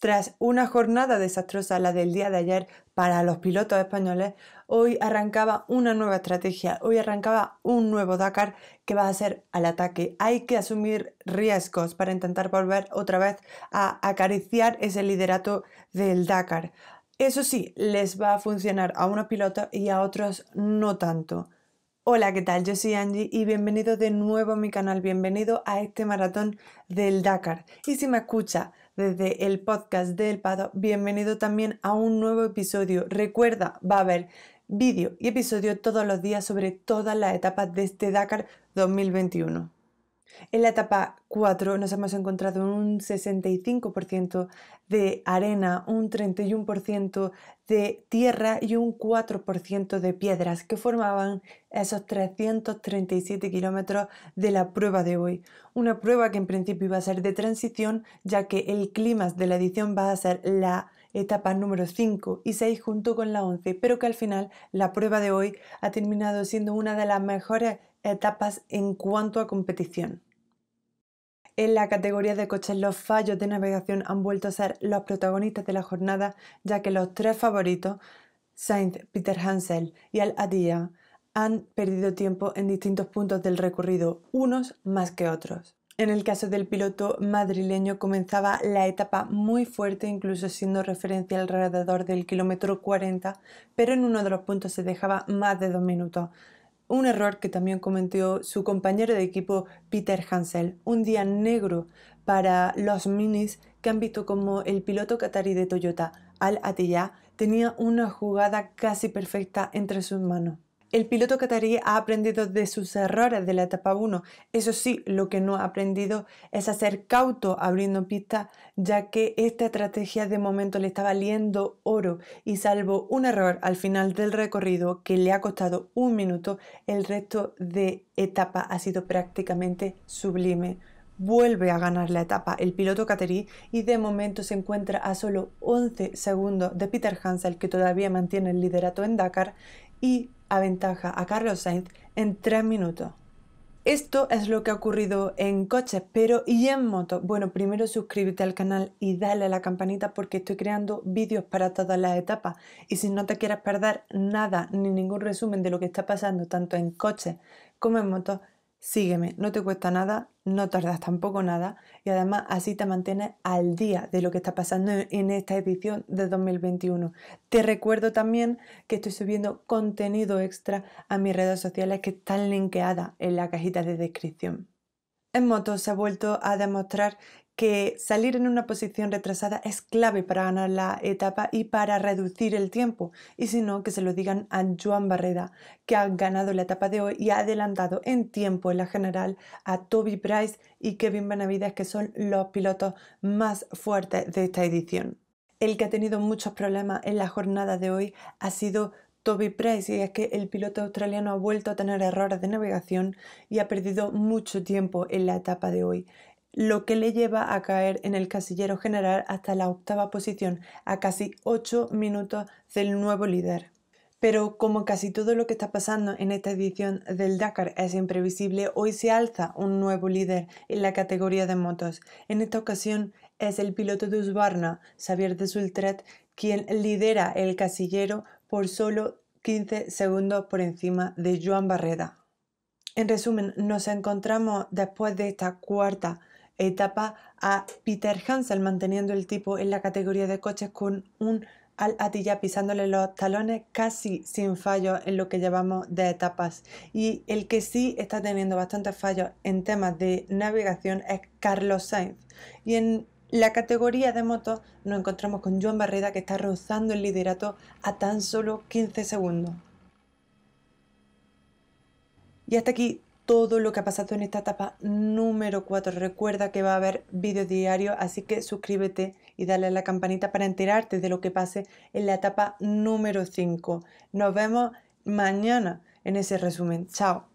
Tras una jornada desastrosa, la del día de ayer, para los pilotos españoles, hoy arrancaba una nueva estrategia, hoy arrancaba un nuevo Dakar que va a ser al ataque. Hay que asumir riesgos para intentar volver otra vez a acariciar ese liderato del Dakar. Eso sí, les va a funcionar a unos pilotos y a otros no tanto. Hola, ¿qué tal? Yo soy Angie y bienvenido de nuevo a mi canal, bienvenido a este maratón del Dakar. Y si me escucha desde el podcast del Pado, bienvenido también a un nuevo episodio. Recuerda, va a haber vídeo y episodio todos los días sobre todas las etapas de este Dakar 2021. En la etapa 4 nos hemos encontrado un 65% de arena, un 31% de tierra y un 4% de piedras que formaban esos 337 kilómetros de la prueba de hoy. Una prueba que en principio iba a ser de transición ya que el clima de la edición va a ser la etapa número 5 y 6 junto con la 11, pero que al final la prueba de hoy ha terminado siendo una de las mejores etapas en cuanto a competición. En la categoría de coches los fallos de navegación han vuelto a ser los protagonistas de la jornada, ya que los tres favoritos, Sainz, Peter Hansel y Al adia han perdido tiempo en distintos puntos del recorrido, unos más que otros. En el caso del piloto madrileño comenzaba la etapa muy fuerte, incluso siendo referencia alrededor del kilómetro 40, pero en uno de los puntos se dejaba más de dos minutos un error que también cometió su compañero de equipo Peter Hansel, un día negro para los minis que han visto como el piloto qatarí de Toyota, Al Atiyah, tenía una jugada casi perfecta entre sus manos. El piloto catarí ha aprendido de sus errores de la etapa 1. Eso sí, lo que no ha aprendido es hacer cauto abriendo pistas, ya que esta estrategia de momento le está valiendo oro y salvo un error al final del recorrido que le ha costado un minuto, el resto de etapa ha sido prácticamente sublime vuelve a ganar la etapa el piloto catarí y de momento se encuentra a solo 11 segundos de Peter Hansel que todavía mantiene el liderato en Dakar y aventaja a Carlos Sainz en 3 minutos. Esto es lo que ha ocurrido en coches, pero ¿y en moto? Bueno, primero suscríbete al canal y dale a la campanita porque estoy creando vídeos para todas las etapas. Y si no te quieres perder nada ni ningún resumen de lo que está pasando tanto en coches como en motos, Sígueme, no te cuesta nada, no tardas tampoco nada y además así te mantienes al día de lo que está pasando en esta edición de 2021. Te recuerdo también que estoy subiendo contenido extra a mis redes sociales que están linkeadas en la cajita de descripción. En moto se ha vuelto a demostrar que salir en una posición retrasada es clave para ganar la etapa y para reducir el tiempo. Y si no, que se lo digan a Joan Barreda, que ha ganado la etapa de hoy y ha adelantado en tiempo en la general a Toby Price y Kevin Benavides, que son los pilotos más fuertes de esta edición. El que ha tenido muchos problemas en la jornada de hoy ha sido Toby Price y es que el piloto australiano ha vuelto a tener errores de navegación y ha perdido mucho tiempo en la etapa de hoy lo que le lleva a caer en el casillero general hasta la octava posición, a casi 8 minutos del nuevo líder. Pero como casi todo lo que está pasando en esta edición del Dakar es imprevisible, hoy se alza un nuevo líder en la categoría de motos. En esta ocasión es el piloto de Usbarna, Xavier de Sultret, quien lidera el casillero por solo 15 segundos por encima de Joan Barreda. En resumen, nos encontramos después de esta cuarta etapa a Peter Hansel manteniendo el tipo en la categoría de coches con un al Atilla pisándole los talones casi sin fallos en lo que llevamos de etapas. Y el que sí está teniendo bastantes fallos en temas de navegación es Carlos Sainz. Y en la categoría de motos nos encontramos con Joan Barreda que está rozando el liderato a tan solo 15 segundos. Y hasta aquí todo lo que ha pasado en esta etapa número 4. Recuerda que va a haber vídeos diarios, así que suscríbete y dale a la campanita para enterarte de lo que pase en la etapa número 5. Nos vemos mañana en ese resumen. Chao.